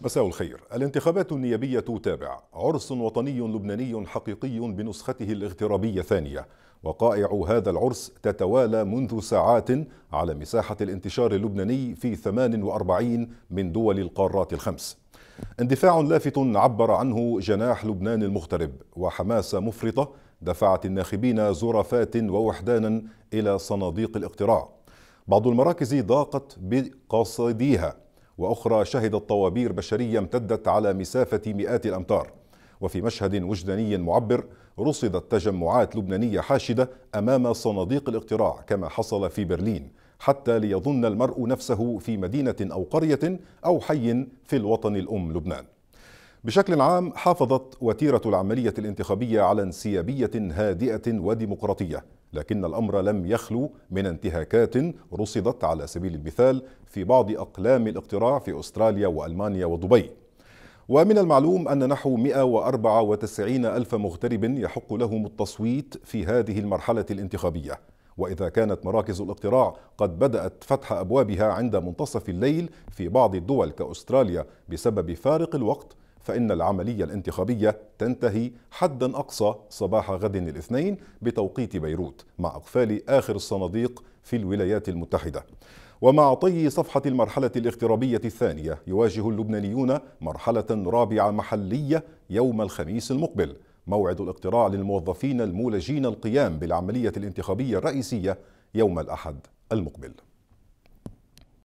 مساء الخير الانتخابات النيابية تابع عرس وطني لبناني حقيقي بنسخته الاغترابية ثانية وقائع هذا العرس تتوالى منذ ساعات على مساحة الانتشار اللبناني في 48 من دول القارات الخمس اندفاع لافت عبر عنه جناح لبنان المغترب وحماسة مفرطة دفعت الناخبين زرافات ووحدانا إلى صناديق الاقتراع بعض المراكز ضاقت بقاصديها وأخرى شهدت طوابير بشرية امتدت على مسافة مئات الأمتار وفي مشهد وجداني معبر رصدت تجمعات لبنانية حاشدة أمام صناديق الاقتراع كما حصل في برلين حتى ليظن المرء نفسه في مدينة أو قرية أو حي في الوطن الأم لبنان بشكل عام حافظت وتيرة العملية الانتخابية على انسيابية هادئة وديمقراطية لكن الأمر لم يخلو من انتهاكات رصدت على سبيل المثال في بعض أقلام الاقتراع في أستراليا وألمانيا ودبي ومن المعلوم أن نحو 194 ألف مغترب يحق لهم التصويت في هذه المرحلة الانتخابية وإذا كانت مراكز الاقتراع قد بدأت فتح أبوابها عند منتصف الليل في بعض الدول كأستراليا بسبب فارق الوقت فإن العملية الانتخابية تنتهي حدا أقصى صباح غد الاثنين بتوقيت بيروت مع إقفال آخر الصناديق في الولايات المتحدة ومع طي صفحة المرحلة الاغترابية الثانية يواجه اللبنانيون مرحلة رابعة محلية يوم الخميس المقبل موعد الاقتراع للموظفين المولجين القيام بالعملية الانتخابية الرئيسية يوم الأحد المقبل